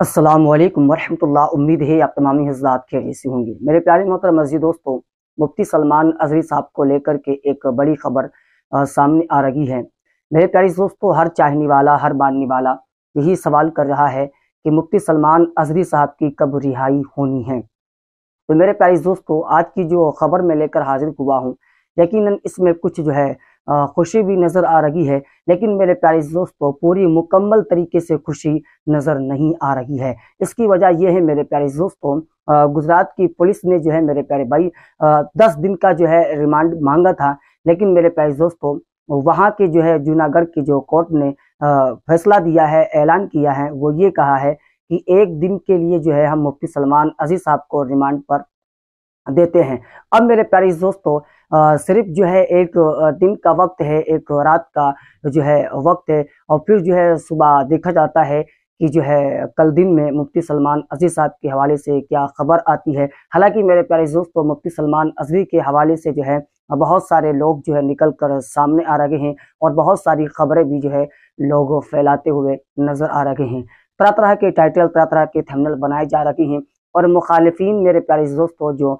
असलम वरहमतुल्ला उम्मीद है आप तमामी हजरात खैरियत से होंगे मेरे प्यारे मोहतरम मजीद दोस्तों मुफ्ती सलमान अजहरी साहब को लेकर के एक बड़ी खबर सामने आ रही है मेरे प्यारे दोस्तों हर चाहने वाला हर मानने वाला यही सवाल कर रहा है कि मुफ्ती सलमान अजहरी साहब की कब रिहाई होनी है तो मेरे प्यारे दोस्तों आज की जो खबर मैं लेकर हाजिर हुआ हूँ यकीन इसमें कुछ जो है खुशी भी नज़र आ रही है लेकिन मेरे प्यारे दोस्तों पूरी मुकम्मल तरीके से खुशी नज़र नहीं आ रही है इसकी वजह यह है मेरे प्यारे दोस्तों गुजरात की पुलिस ने जो है मेरे प्यारे भाई दस दिन का जो है रिमांड मांगा था लेकिन मेरे प्यारे दोस्तों वहाँ के जो है जूनागढ़ की जो कोर्ट ने फैसला दिया है ऐलान किया है वो ये कहा है कि एक दिन के लिए जो है हम मुफ्ती सलमान अजीज साहब को रिमांड पर देते हैं अब मेरे प्यारे दोस्तों सिर्फ जो है एक दिन का वक्त है एक रात का जो है वक्त है और फिर जो है सुबह देखा जाता है कि जो है कल दिन में मुफ्ती सलमान अजी साहब के हवाले से क्या खबर आती है हालांकि मेरे प्यारे दोस्तों मुफ्ती सलमान अजी के हवाले से जो है बहुत सारे लोग जो है निकल कर सामने आ रहे हैं और बहुत सारी खबरें भी जो है लोग फैलाते हुए नजर आ रहे हैं तरह तरह के टाइटल तरह तरह के थमनल बनाए जा रहे हैं और मुखालफी मेरे प्यारे दोस्तों जो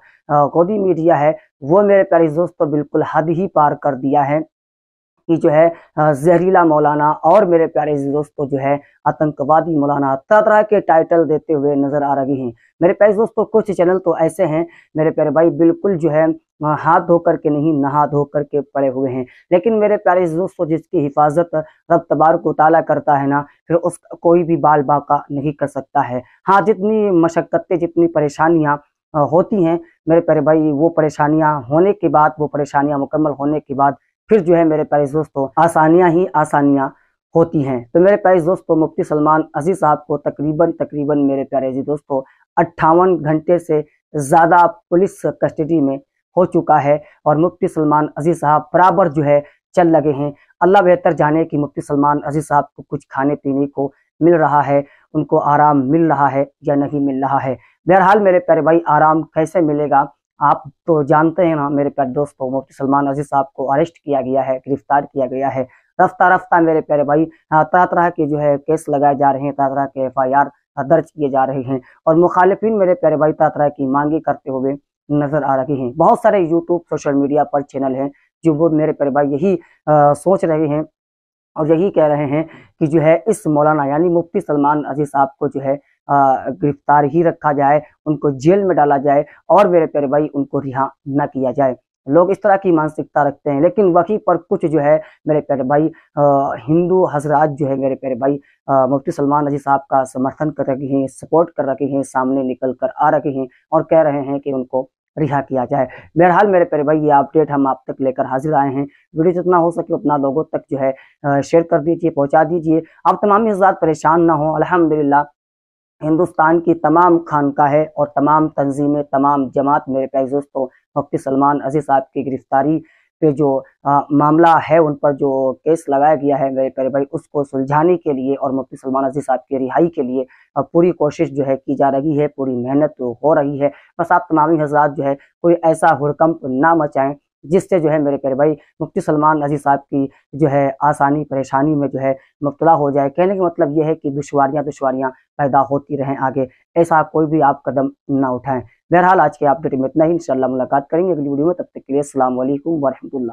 गोदी मीडिया है वो मेरे प्यारे दोस्तों बिल्कुल हद ही पार कर दिया है कि जो है जहरीला मौलाना और मेरे प्यारे दोस्तों जो है आतंकवादी मौलाना तरह तरह के टाइटल देते हुए नजर आ रही हैं मेरे प्यारे दोस्तों कुछ चैनल तो ऐसे हैं मेरे प्यारे भाई बिल्कुल जो है हाथ धो करके नहीं नहा धो करके पड़े हुए हैं लेकिन मेरे प्यारे दोस्तों जिसकी हिफाजत रब तबार को ताला करता है ना फिर उस कोई भी बाल बाका नहीं कर सकता है हाँ जितनी मशक्क़तें जितनी परेशानियाँ होती हैं मेरे प्यारे भाई वो परेशानियाँ होने के बाद वो परेशानियाँ मुकम्मल होने के बाद फिर जो है मेरे प्यारे दोस्तों आसानियाँ ही आसानियाँ होती हैं तो मेरे प्यारे दोस्तों मुफ्ती सलमान अजीज साहब को तकरीबन तकरीबन मेरे प्यारे जी दोस्तों अट्ठावन घंटे से ज़्यादा पुलिस कस्टडी में हो चुका है और मुफ्ती सलमान अजीज साहब बराबर जो है चल लगे हैं अल्लाह बेहतर जाने कि मुफ्ती सलमान अजीज साहब को कुछ खाने पीने को मिल रहा है उनको आराम मिल रहा है या नहीं मिल रहा है बहरहाल मेरे प्यारे भाई आराम कैसे मिलेगा आप तो जानते हैं ना मेरे प्यारे दोस्तों मुफ्ती सलमान अजीज साहब को अरेस्ट किया गया है गिरफ्तार किया गया है रफ्ता रफ्ता मेरे प्यारे भाई हाँ, तरह तरह के जो है केस लगाए जा रहे हैं तरह तरह के एफ दर्ज किए जा रहे हैं और मुखालिफिन मेरे प्यारे भाई तरह तरह की मांगे करते हुए नज़र आ रही हैं बहुत सारे यूट्यूब सोशल मीडिया पर चैनल हैं जो वो मेरे परिवार यही आ, सोच रहे हैं और यही कह रहे हैं कि जो है इस मौलाना यानी मुफ्ती सलमान अजीज साहब को जो है गिरफ्तार ही रखा जाए उनको जेल में डाला जाए और मेरे प्यारे भाई उनको रिहा न किया जाए लोग इस तरह की मानसिकता रखते हैं लेकिन वहीं पर कुछ जो है मेरे प्यारे भाई हिंदू हजरात जो है मेरे प्यारे भाई मुफ्ती सलमान अजी साहब का समर्थन कर रहे हैं सपोर्ट कर रहे हैं सामने निकल कर आ रहे हैं और कह रहे हैं कि उनको रिहा किया जाए बहरहाल मेरे प्यारे भाई ये अपडेट हम आप तक लेकर हाजिर आए हैं वीडियो जितना हो सके उतना लोगों तक जो है शेयर कर दीजिए पहुँचा दीजिए आप तमाम इस परेशान ना हों अलहमदिल्ला हिंदुस्तान की तमाम है और तमाम तंजीमें तमाम जमात मेरे पैजोस्तों दोस्तों मुफ्ती सलमान अजीज साहब की गिरफ्तारी पे जो आ, मामला है उन पर जो केस लगाया गया है मेरे प्यारे भाई उसको सुलझाने के लिए और मुफ्ती सलमान अजी साहब की रिहाई के लिए पूरी कोशिश जो है की जा रही है पूरी मेहनत तो हो रही है बस आप तमामी हजरात जो है कोई ऐसा हुड़कम्प ना मचाएं जिससे जो है मेरे प्यारे भाई मुफ्ती सलमान अजी साहब की जो है आसानी परेशानी में जो है मुबतला हो जाए कहने का मतलब यह है कि दुशवारियाँ दुशवारियाँ पैदा होती रहें आगे ऐसा कोई भी आप कदम ना उठाएं बहरहाल आज के अपडेट में इतना ही इंशाल्लाह मुलाकात करेंगे अगली वीडियो में तब तक के लिए असल वरहमल्ला